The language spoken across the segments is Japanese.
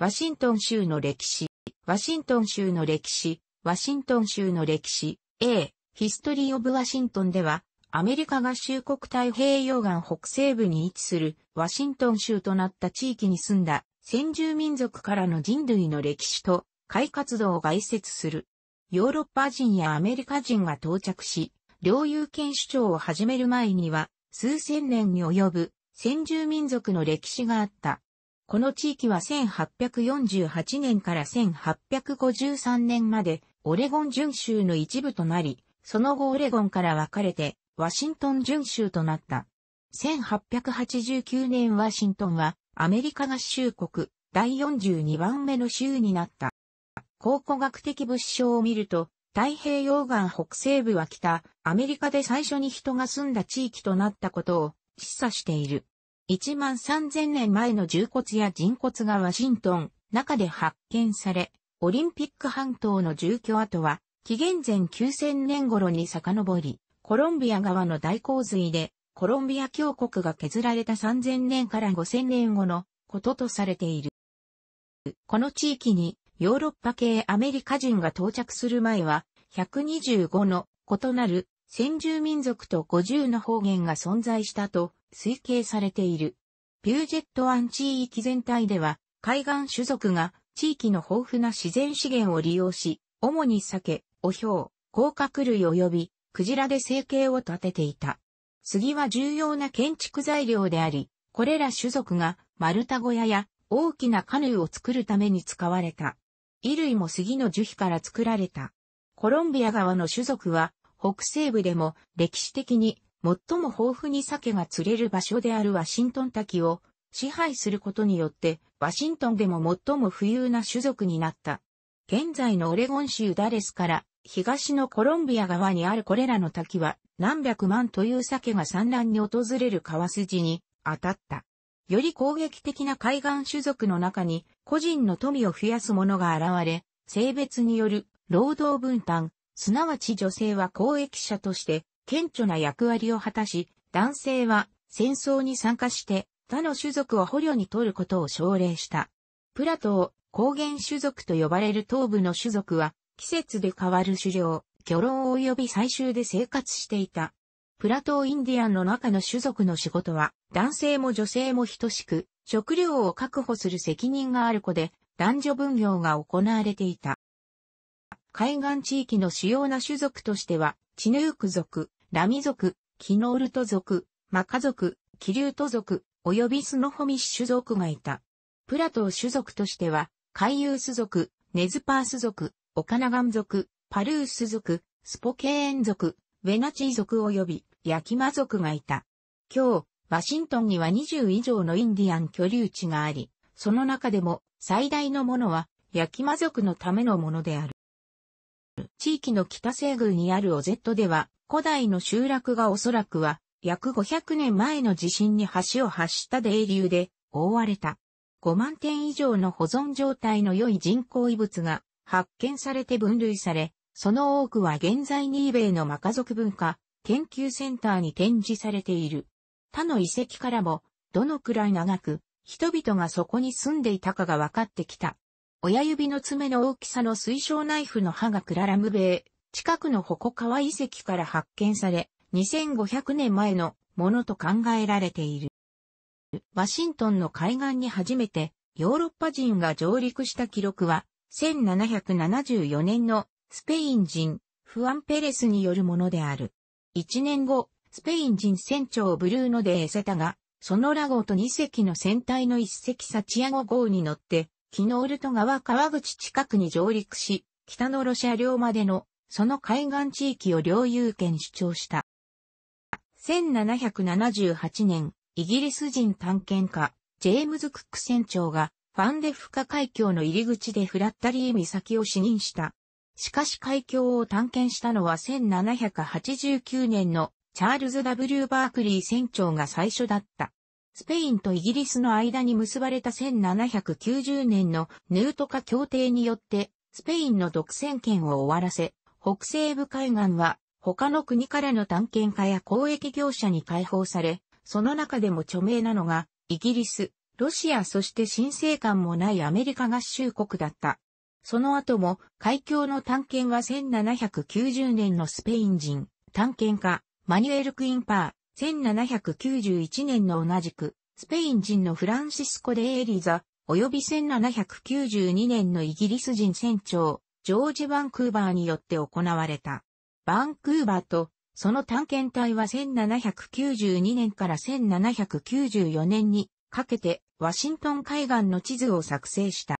ワシントン州の歴史、ワシントン州の歴史、ワシントン州の歴史、A、ヒストリー・オブ・ワシントンでは、アメリカ合衆国太平洋岸北西部に位置するワシントン州となった地域に住んだ先住民族からの人類の歴史と開活動を概説する。ヨーロッパ人やアメリカ人が到着し、領有権主張を始める前には数千年に及ぶ先住民族の歴史があった。この地域は1848年から1853年までオレゴン準州の一部となり、その後オレゴンから分かれてワシントン準州となった。1889年ワシントンはアメリカ合衆国第42番目の州になった。考古学的物証を見ると、太平洋岸北西部は北、アメリカで最初に人が住んだ地域となったことを示唆している。1万3000年前の重骨や人骨がワシントン、中で発見され、オリンピック半島の住居跡は、紀元前9000年頃に遡り、コロンビア側の大洪水で、コロンビア峡谷が削られた3000年から5000年後のこととされている。この地域にヨーロッパ系アメリカ人が到着する前は、125の異なる先住民族と50の方言が存在したと推計されている。ピュージェット湾地域全体では、海岸種族が地域の豊富な自然資源を利用し、主に鮭、お氷、甲殻類及び、クジラで生計を立てていた。杉は重要な建築材料であり、これら種族が丸太小屋や大きなカヌーを作るために使われた。衣類も杉の樹皮から作られた。コロンビア側の種族は北西部でも歴史的に最も豊富に鮭が釣れる場所であるワシントン滝を支配することによってワシントンでも最も富裕な種族になった。現在のオレゴン州ダレスから東のコロンビア側にあるこれらの滝は何百万という鮭が産卵に訪れる川筋に当たった。より攻撃的な海岸種族の中に個人の富を増やす者が現れ、性別による労働分担、すなわち女性は公益者として顕著な役割を果たし、男性は戦争に参加して他の種族を捕虜に取ることを奨励した。プラトー、高原種族と呼ばれる東部の種族は季節で変わる狩猟、魚論及び採集で生活していた。プラトーインディアンの中の種族の仕事は男性も女性も等しく食料を確保する責任がある子で男女分業が行われていた。海岸地域の主要な種族としては、チヌーク族、ラミ族、キノールト族、マカ族、キリュート族、及びスノホミッシュ族がいた。プラトー種族としては、カイユース族、ネズパース族、オカナガン族、パルース族、スポケーン族、ウェナチー族及びヤキマ族がいた。今日、ワシントンには20以上のインディアン居留地があり、その中でも最大のものはヤキマ族のためのものである。地域の北西宮にあるオゼットでは、古代の集落がおそらくは、約500年前の地震に橋を発した泥流で覆われた。5万点以上の保存状態の良い人工遺物が発見されて分類され、その多くは現在に eBay のマカ族文化研究センターに展示されている。他の遺跡からも、どのくらい長く、人々がそこに住んでいたかが分かってきた。親指の爪の大きさの水晶ナイフの刃がクララムベ近くのホコカワ遺跡から発見され、2500年前のものと考えられている。ワシントンの海岸に初めてヨーロッパ人が上陸した記録は、1774年のスペイン人フアン・ペレスによるものである。1年後、スペイン人船長ブルーノでエセタが、そのラゴと2隻の船体の1隻サチアゴ号に乗って、昨日ルト川川口近くに上陸し、北のロシア領までの、その海岸地域を領有権主張した。1778年、イギリス人探検家、ジェームズ・クック船長が、ファンデフカ海峡の入り口でフラッタリー岬を指認した。しかし海峡を探検したのは1789年のチャールズ・ W・ バークリー船長が最初だった。スペインとイギリスの間に結ばれた1790年のヌートカ協定によって、スペインの独占権を終わらせ、北西部海岸は他の国からの探検家や交易業者に解放され、その中でも著名なのが、イギリス、ロシアそして新生官もないアメリカ合衆国だった。その後も、海峡の探検は1790年のスペイン人、探検家、マニュエル・クインパー、1791年の同じく、スペイン人のフランシスコ・デ・エリザ、及び1792年のイギリス人船長、ジョージ・バンクーバーによって行われた。バンクーバーと、その探検隊は1792年から1794年にかけてワシントン海岸の地図を作成した。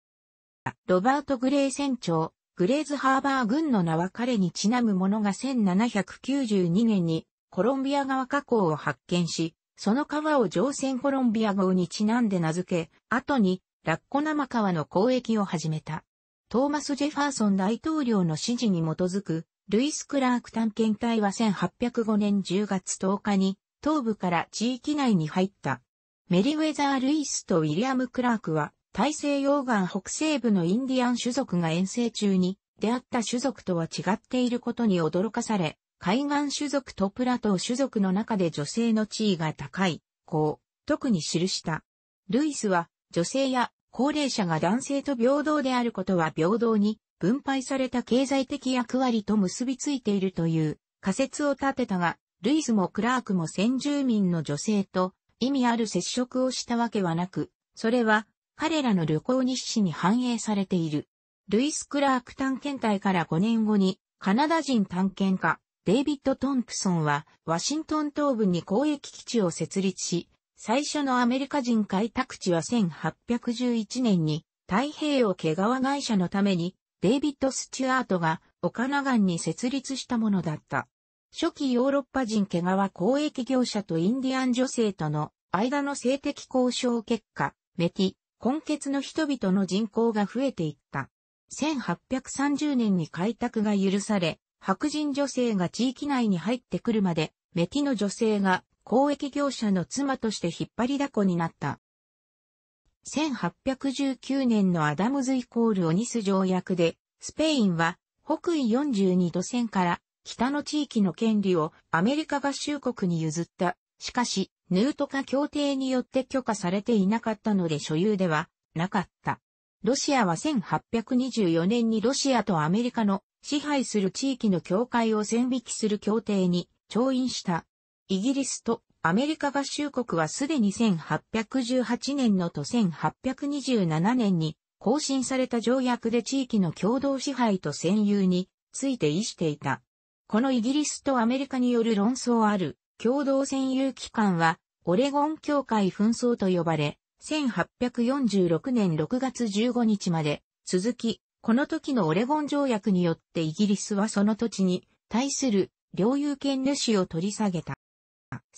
ロバート・グレー船長、グレーズハーバー軍の名は彼にちなむものが1792年にコロンビア川河口を発見し、その川を乗船コロンビア号にちなんで名付け、後にラッコ生川の交易を始めた。トーマス・ジェファーソン大統領の指示に基づく、ルイス・クラーク探検隊は1805年10月10日に、東部から地域内に入った。メリウェザー・ルイスとウィリアム・クラークは、大西洋岸北西部のインディアン種族が遠征中に出会った種族とは違っていることに驚かされ、海岸種族とプラトー種族の中で女性の地位が高い、こう、特に記した。ルイスは、女性や高齢者が男性と平等であることは平等に分配された経済的役割と結びついているという仮説を立てたが、ルイスもクラークも先住民の女性と意味ある接触をしたわけはなく、それは彼らの旅行日誌に反映されている。ルイス・クラーク探検隊から5年後にカナダ人探検家、デイビッド・トンプソンは、ワシントン東部に公益基地を設立し、最初のアメリカ人開拓地は1811年に、太平洋毛皮会社のために、デイビッド・スチュアートが、岡永ガに設立したものだった。初期ヨーロッパ人毛皮公益業者とインディアン女性との間の性的交渉結果、メティ、根血の人々の人口が増えていった。1830年に開拓が許され、白人女性が地域内に入ってくるまで、メティの女性が公益業者の妻として引っ張りだこになった。1819年のアダムズイコールオニス条約で、スペインは北緯42度線から北の地域の権利をアメリカ合衆国に譲った。しかし、ヌートカ協定によって許可されていなかったので所有ではなかった。ロシアは1824年にロシアとアメリカの支配する地域の境界を線引きする協定に調印した。イギリスとアメリカ合衆国はすでに1818年のと1827年に更新された条約で地域の共同支配と占有について意していた。このイギリスとアメリカによる論争ある共同占有機関はオレゴン協会紛争と呼ばれ、1846年6月15日まで続き、この時のオレゴン条約によってイギリスはその土地に対する領有権主を取り下げた。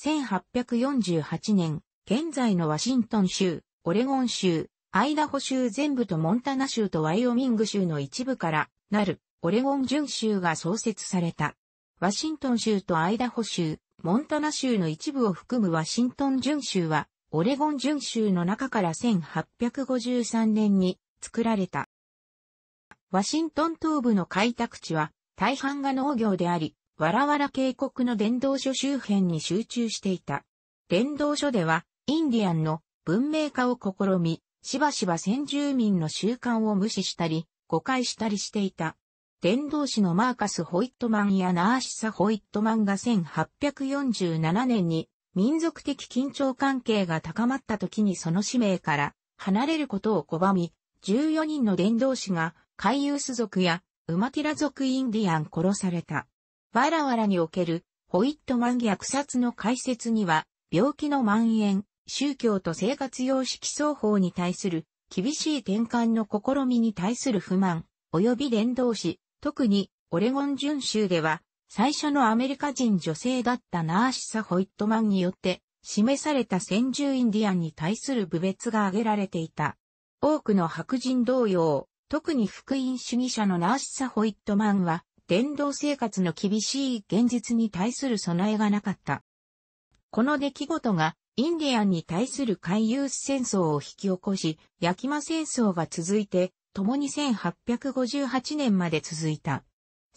1848年、現在のワシントン州、オレゴン州、アイダホ州全部とモンタナ州とワイオミング州の一部からなるオレゴン準州が創設された。ワシントン州とアイダホ州、モンタナ州の一部を含むワシントン準州は、オレゴン準州の中から1853年に作られた。ワシントン東部の開拓地は大半が農業であり、わらわら渓谷の伝道所周辺に集中していた。伝道所では、インディアンの文明化を試み、しばしば先住民の習慣を無視したり、誤解したりしていた。伝道師のマーカス・ホイットマンやナーシサ・ホイットマンが1847年に民族的緊張関係が高まった時にその使命から離れることを拒み、14人の伝道師がカイユース族やウマティラ族インディアン殺された。わらわらにおけるホイットマン虐殺の解説には、病気の蔓延、宗教と生活様式双方に対する厳しい転換の試みに対する不満、及び連動し、特にオレゴン巡州では、最初のアメリカ人女性だったナーシサ・ホイットマンによって示された先住インディアンに対する侮蔑が挙げられていた。多くの白人同様、特に福音主義者のナーシサ・ホイットマンは、伝道生活の厳しい現実に対する備えがなかった。この出来事が、インディアンに対する海遊戦争を引き起こし、ヤキマ戦争が続いて、共に1858年まで続いた。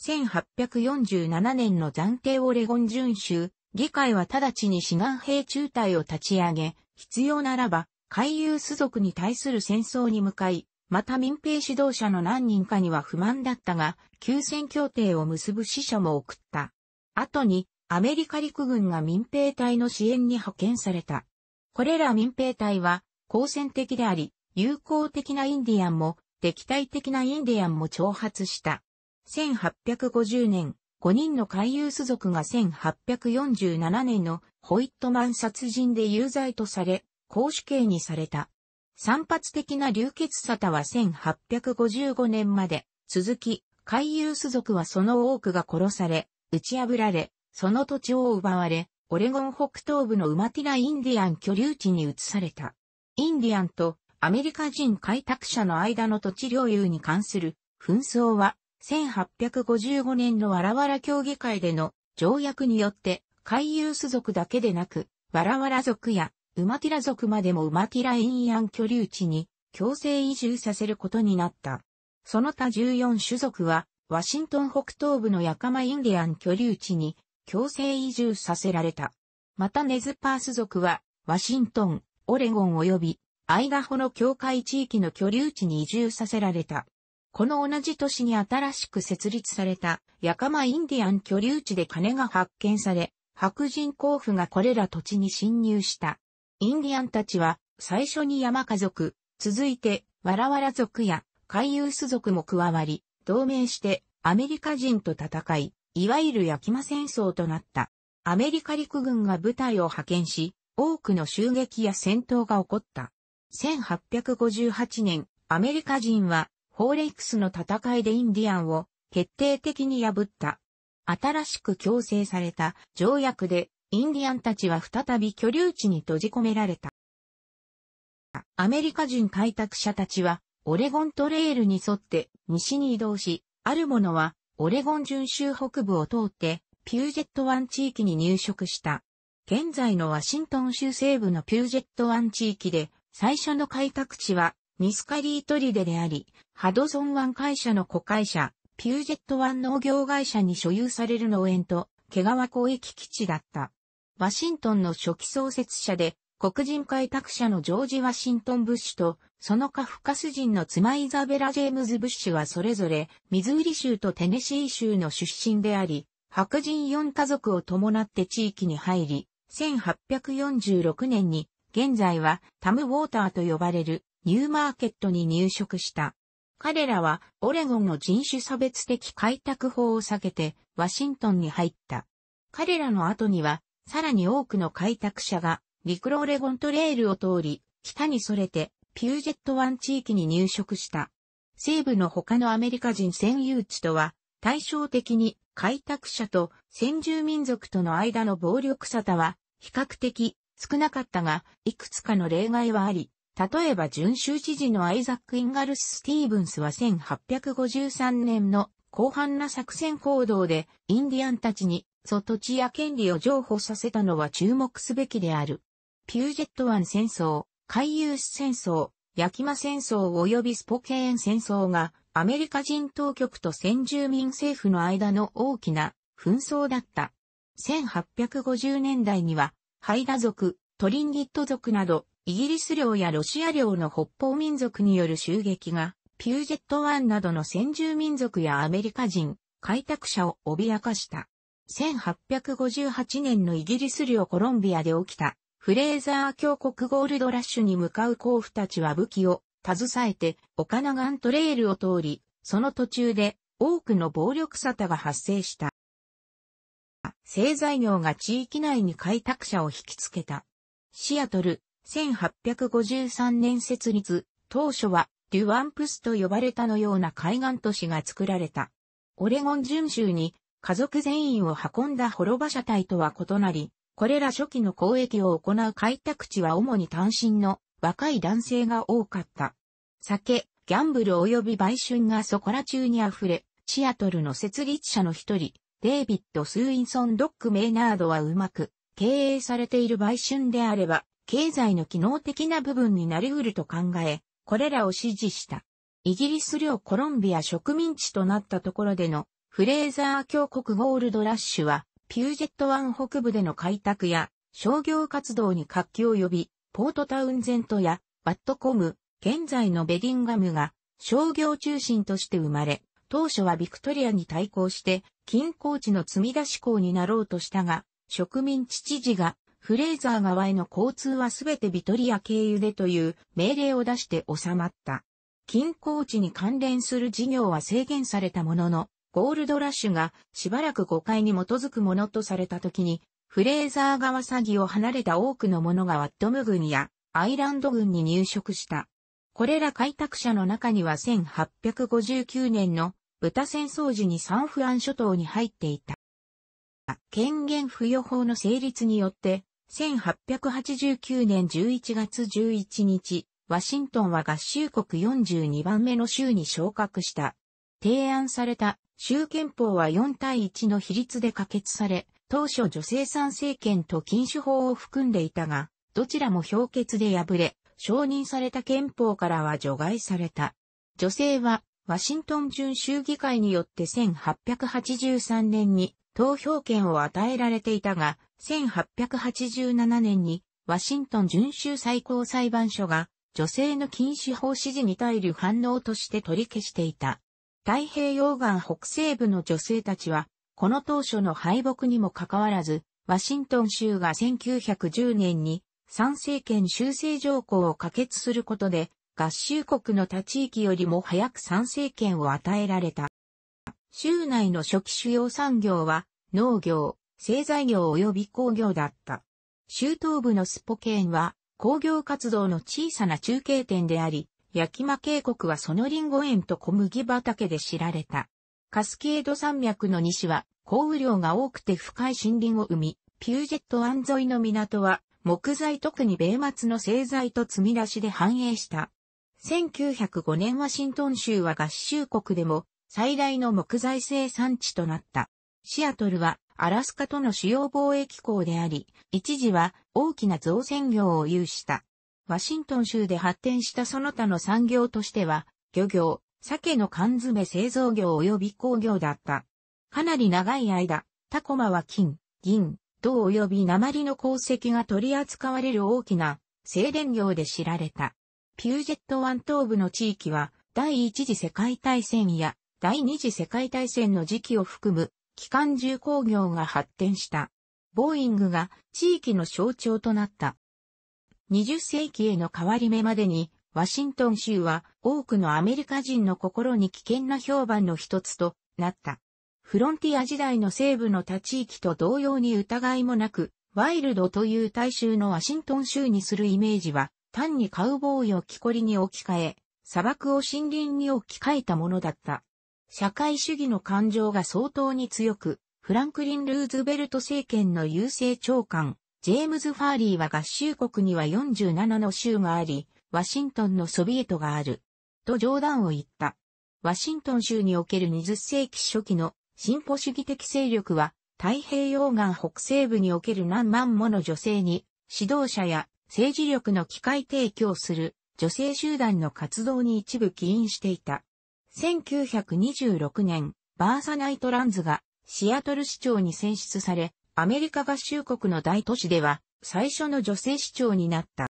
1847年の暫定オレゴン準州、議会は直ちに志願兵中隊を立ち上げ、必要ならば、海遊種族に対する戦争に向かい、また民兵指導者の何人かには不満だったが、休戦協定を結ぶ死者も送った。後に、アメリカ陸軍が民兵隊の支援に派遣された。これら民兵隊は、好戦的であり、友好的なインディアンも、敵対的なインディアンも挑発した。1850年、5人の海遊ス族が1847年のホイットマン殺人で有罪とされ、公主刑にされた。散発的な流血沙汰は1855年まで続き、海遊ス族はその多くが殺され、打ち破られ、その土地を奪われ、オレゴン北東部のウマティラインディアン居留地に移された。インディアンとアメリカ人開拓者の間の土地領有に関する紛争は、1855年のわらわら協議会での条約によって、海遊ス族だけでなく、わらわら族やウマティラ族までもウマティライアン居留地に強制移住させることになった。その他14種族は、ワシントン北東部のヤカマインディアン居留地に強制移住させられた。またネズパース族は、ワシントン、オレゴン及びアイダホの境界地域の居留地に移住させられた。この同じ年に新しく設立されたヤカマインディアン居留地で金が発見され、白人交付がこれら土地に侵入した。インディアンたちは、最初に山家族、続いて、わらわら族や、海遊ス族も加わり、同盟して、アメリカ人と戦い、いわゆる焼き間戦争となった。アメリカ陸軍が部隊を派遣し、多くの襲撃や戦闘が起こった。1858年、アメリカ人は、ホーレイクスの戦いでインディアンを決定的に破った。新しく強制された条約でインディアンたちは再び居留地に閉じ込められた。アメリカ人開拓者たちは、オレゴントレールに沿って西に移動し、ある者はオレゴン準州北部を通ってピュージェット湾地域に入植した。現在のワシントン州西部のピュージェット湾地域で最初の開拓地はミスカリートリデであり、ハドソン湾会社の子会社、ピュージェット湾農業会社に所有される農園と毛川交易基地だった。ワシントンの初期創設者で、黒人開拓者のジョージ・ワシントン・ブッシュと、そのカフカス人の妻イザベラ・ジェームズ・ブッシュはそれぞれ、ミズーリ州とテネシー州の出身であり、白人4家族を伴って地域に入り、1846年に、現在はタム・ウォーターと呼ばれるニューマーケットに入植した。彼らはオレゴンの人種差別的開拓法を避けてワシントンに入った。彼らの後にはさらに多くの開拓者が、陸路オレゴントレールを通り、北にそれて、ピュージェット湾地域に入植した。西部の他のアメリカ人占有地とは、対照的に開拓者と先住民族との間の暴力沙汰は比較的少なかったが、いくつかの例外はあり、例えば準州知事のアイザック・インガルス・スティーブンスは1853年の広範な作戦行動でインディアンたちにそ土地や権利を譲歩させたのは注目すべきである。ピュージェット湾戦争、海遊戦争、ヤキマ戦争及びスポケーン戦争がアメリカ人当局と先住民政府の間の大きな紛争だった。1850年代にはハイダ族、トリンギット族などイギリス領やロシア領の北方民族による襲撃がピュージェット湾などの先住民族やアメリカ人、開拓者を脅かした。1858年のイギリス領コロンビアで起きた、フレーザー峡谷ゴールドラッシュに向かう甲府たちは武器を携えて、オカナガントレールを通り、その途中で多くの暴力沙汰が発生した。製材業が地域内に開拓者を引きつけた。シアトル、1853年設立、当初はデュワンプスと呼ばれたのような海岸都市が作られた。オレゴン準州に家族全員を運んだ滅場車隊とは異なり、これら初期の交易を行う開拓地は主に単身の若い男性が多かった。酒、ギャンブル及び売春がそこら中に溢れ、シアトルの設立者の一人、デイビッド・スーインソン・ドック・メイナードはうまく経営されている売春であれば、経済の機能的な部分になり得ると考え、これらを支持した。イギリス領コロンビア植民地となったところでのフレーザー峡谷ゴールドラッシュは、ピュージェット湾北部での開拓や商業活動に活気を呼び、ポートタウンゼントやバットコム、現在のベリンガムが商業中心として生まれ、当初はビクトリアに対抗して近郊地の積み出し港になろうとしたが、植民地知事がフレーザー側への交通はすべてビトリア経由でという命令を出して収まった。近郊地に関連する事業は制限されたものの、ゴールドラッシュがしばらく誤解に基づくものとされた時に、フレーザー側詐欺を離れた多くの者がワットム軍やアイランド軍に入植した。これら開拓者の中には1859年の豚戦争時にサンフラン諸島に入っていた。権限付与法の成立によって、1889年11月11日、ワシントンは合衆国42番目の州に昇格した。提案された州憲法は4対1の比率で可決され、当初女性参政権と禁酒法を含んでいたが、どちらも評決で敗れ、承認された憲法からは除外された。女性は、ワシントン準州議会によって1883年に投票権を与えられていたが、1887年にワシントン準州最高裁判所が女性の禁止法指示に対る反応として取り消していた。太平洋岸北西部の女性たちは、この当初の敗北にもかかわらず、ワシントン州が1910年に参政権修正条項を可決することで、合衆国の他地域よりも早く参政権を与えられた。州内の初期主要産業は農業、製材業及び工業だった。州東部のスポケーンは工業活動の小さな中継点であり、焼き間渓谷はそのリンゴ園と小麦畑で知られた。カスケード山脈の西は、降雨量が多くて深い森林を生み、ピュージェット湾沿いの港は、木材特に米松の製材と積み出しで繁栄した。1905年ワシントン州は合衆国でも最大の木材生産地となった。シアトルはアラスカとの主要貿易港であり、一時は大きな造船業を有した。ワシントン州で発展したその他の産業としては、漁業、鮭の缶詰製造業及び工業だった。かなり長い間、タコマは金、銀、銅及び鉛の鉱石が取り扱われる大きな精錬業で知られた。ピュージェット湾東部の地域は、第一次世界大戦や第二次世界大戦の時期を含む、機関重工業が発展した。ボーイングが地域の象徴となった。20世紀への変わり目までに、ワシントン州は多くのアメリカ人の心に危険な評判の一つとなった。フロンティア時代の西部の他地域と同様に疑いもなく、ワイルドという大衆のワシントン州にするイメージは、単にカウボーイを木こりに置き換え、砂漠を森林に置き換えたものだった。社会主義の感情が相当に強く、フランクリン・ルーズベルト政権の優勢長官、ジェームズ・ファーリーは合衆国には47の州があり、ワシントンのソビエトがある。と冗談を言った。ワシントン州における20世紀初期の進歩主義的勢力は、太平洋岸北西部における何万もの女性に、指導者や政治力の機会提供する女性集団の活動に一部起因していた。1926年、バーサナイト・ランズがシアトル市長に選出され、アメリカ合衆国の大都市では、最初の女性市長になった。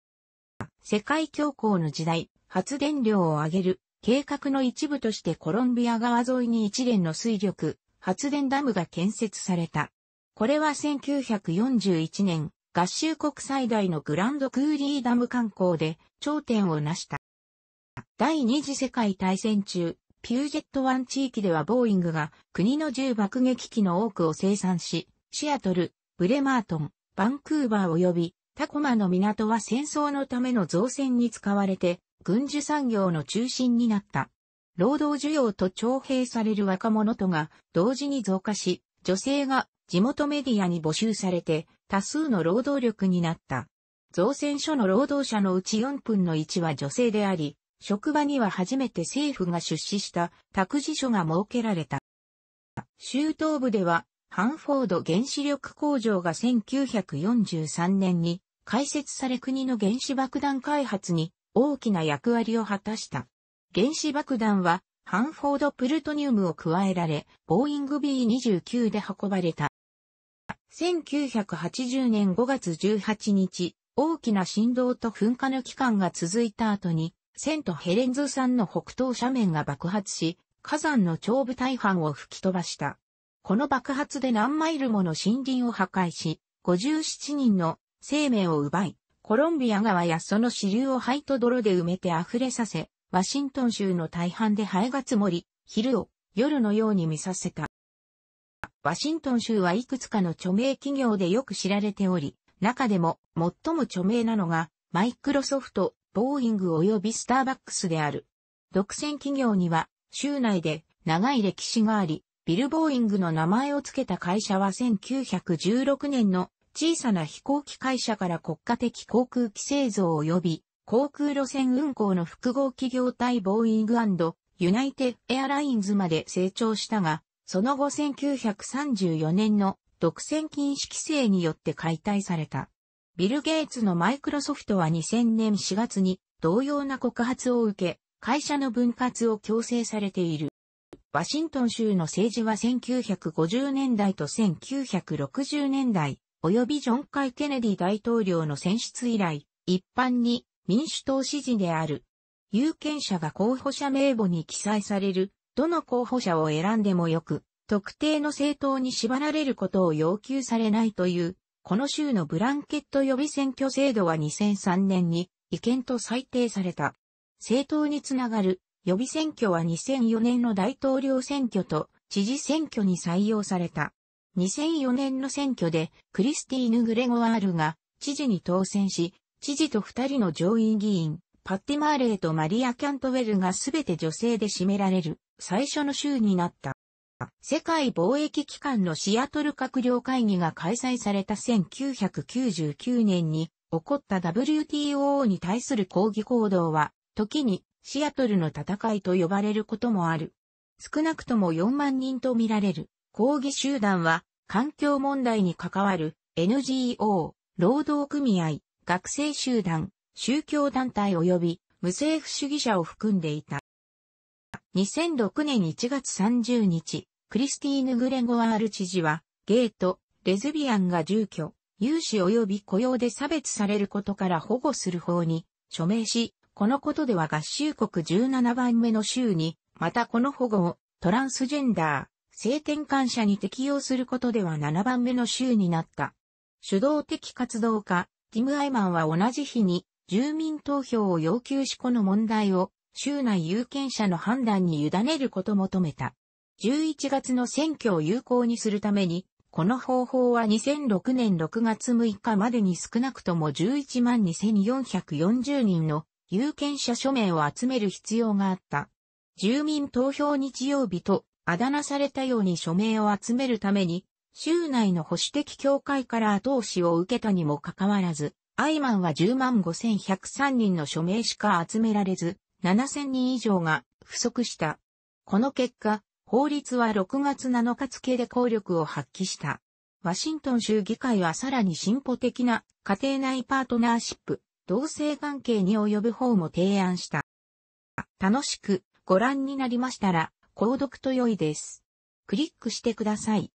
世界恐慌の時代、発電量を上げる計画の一部としてコロンビア川沿いに一連の水力、発電ダムが建設された。これは1941年、合衆国最大のグランドクーリーダム観光で頂点を成した。第二次世界大戦中、ピュージェット湾地域ではボーイングが国の銃爆撃機の多くを生産し、シアトル、ブレマートン、バンクーバー及びタコマの港は戦争のための造船に使われて、軍需産業の中心になった。労働需要と徴兵される若者とが同時に増加し、女性が地元メディアに募集されて多数の労働力になった。造船所の労働者のうち4分の1は女性であり、職場には初めて政府が出資した託児所が設けられた。州東部ではハンフォード原子力工場が1943年に開設され国の原子爆弾開発に大きな役割を果たした。原子爆弾はハンフォードプルトニウムを加えられ、ボーイング B29 で運ばれた。1980年5月18日、大きな振動と噴火の期間が続いた後に、セントヘレンズ山の北東斜面が爆発し、火山の長部大半を吹き飛ばした。この爆発で何マイルもの森林を破壊し、57人の生命を奪い、コロンビア川やその支流を灰と泥で埋めて溢れさせ、ワシントン州の大半で灰が積もり、昼を夜のように見させた。ワシントン州はいくつかの著名企業でよく知られており、中でも最も著名なのが、マイクロソフト、ボーイング及びスターバックスである。独占企業には、州内で長い歴史があり、ビル・ボーイングの名前を付けた会社は1916年の小さな飛行機会社から国家的航空機製造及び航空路線運航の複合企業体ボーイングユナイテエアラインズまで成長したが、その後1934年の独占禁止規制によって解体された。ビル・ゲイツのマイクロソフトは2000年4月に同様な告発を受け、会社の分割を強制されている。ワシントン州の政治は1950年代と1960年代、及びジョン・カイ・ケネディ大統領の選出以来、一般に民主党支持である。有権者が候補者名簿に記載される、どの候補者を選んでもよく、特定の政党に縛られることを要求されないという、この州のブランケット予備選挙制度は2003年に違憲と裁定された。政党につながる予備選挙は2004年の大統領選挙と知事選挙に採用された。2004年の選挙でクリスティーヌ・グレゴワールが知事に当選し、知事と二人の上院議員、パッティ・マーレーとマリア・キャントウェルがすべて女性で占められる最初の州になった。世界貿易機関のシアトル閣僚会議が開催された1999年に起こった WTO に対する抗議行動は、時にシアトルの戦いと呼ばれることもある。少なくとも4万人とみられる抗議集団は環境問題に関わる NGO、労働組合、学生集団、宗教団体及び無政府主義者を含んでいた。2006年1月30日、クリスティーヌ・グレゴワール知事は、ゲート、レズビアンが住居、有志及び雇用で差別されることから保護する法に署名し、このことでは合衆国17番目の州に、またこの保護をトランスジェンダー、性転換者に適用することでは7番目の州になった。主導的活動家、ティム・アイマンは同じ日に住民投票を要求しこの問題を州内有権者の判断に委ねることを求めた。11月の選挙を有効にするために、この方法は2006年6月6日までに少なくとも11万2440人の有権者署名を集める必要があった。住民投票日曜日とあだ名されたように署名を集めるために、州内の保守的協会から後押しを受けたにもかかわらず、アイマンは10万5103人の署名しか集められず、7000人以上が不足した。この結果、法律は6月7日付で効力を発揮した。ワシントン州議会はさらに進歩的な家庭内パートナーシップ、同性関係に及ぶ方も提案した。楽しくご覧になりましたら、購読と良いです。クリックしてください。